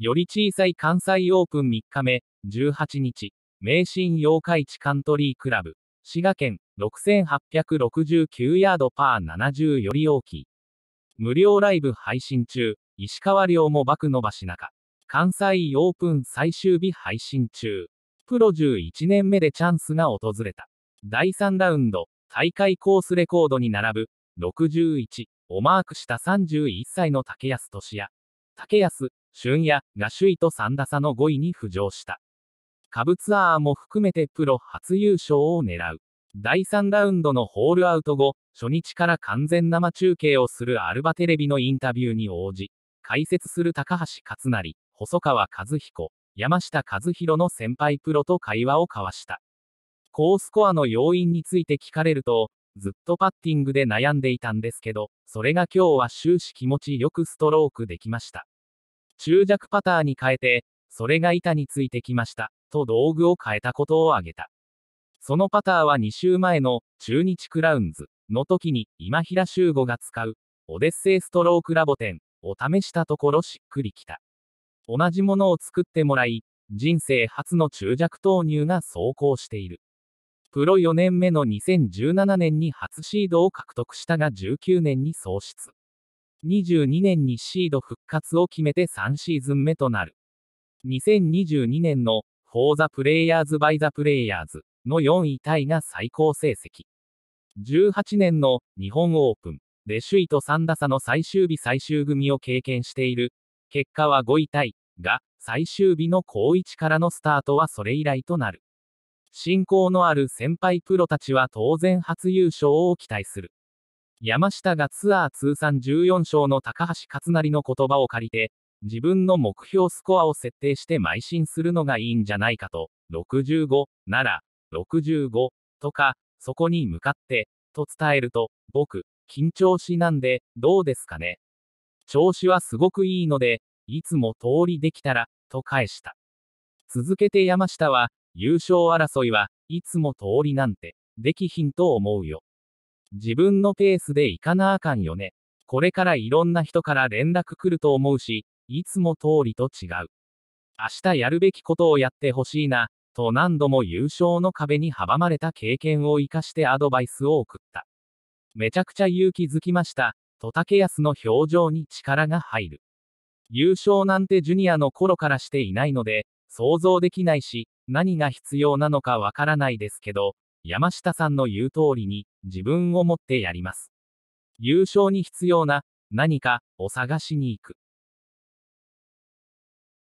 より小さい関西オープン3日目、18日、名神八日市カントリークラブ、滋賀県、6869ヤードパー70より大きい。無料ライブ配信中、石川遼も爆伸ばし中。関西オープン最終日配信中。プロ11年目でチャンスが訪れた。第3ラウンド、大会コースレコードに並ぶ、61をマークした31歳の竹安俊也。竹安、俊也が首位と3打差の5位に浮上した。下部ツアーも含めてプロ初優勝を狙う。第3ラウンドのホールアウト後、初日から完全生中継をするアルバテレビのインタビューに応じ、解説する高橋克成、細川和彦、山下和弘の先輩プロと会話を交わした。高スコアの要因について聞かれると、ずっとパッティングで悩んでいたんですけど、それが今日は終始気持ちよくストロークできました。中弱パターに変えて、それが板についてきました、と道具を変えたことを挙げた。そのパターは2週前の中日クラウンズの時に今平修吾が使うオデッセイストロークラボンを試したところしっくりきた。同じものを作ってもらい、人生初の中弱投入が走行している。プロ4年目の2017年に初シードを獲得したが19年に喪失。22年にシード復活を決めて3シーズン目となる。2022年の For the Players by the Players の4位タイが最高成績。18年の日本オープンで首位と3打差の最終日最終組を経験している。結果は5位タイが最終日の高1からのスタートはそれ以来となる。信仰のある先輩プロたちは当然初優勝を期待する。山下がツアー通算14勝の高橋克成の言葉を借りて、自分の目標スコアを設定して邁進するのがいいんじゃないかと、65なら、65とか、そこに向かって、と伝えると、僕、緊張しなんで、どうですかね。調子はすごくいいので、いつも通りできたら、と返した。続けて山下は、優勝争いはいつも通りなんて、できひんと思うよ。自分のペースで行かなあかんよね。これからいろんな人から連絡来ると思うし、いつも通りと違う。明日やるべきことをやってほしいな、と何度も優勝の壁に阻まれた経験を生かしてアドバイスを送った。めちゃくちゃ勇気づきました、と竹安の表情に力が入る。優勝なんてジュニアの頃からしていないので、想像できないし、何が必要なのかわからないですけど、山下さんの言う通りに、自分を持ってやります。優勝に必要な、何か、を探しに行く。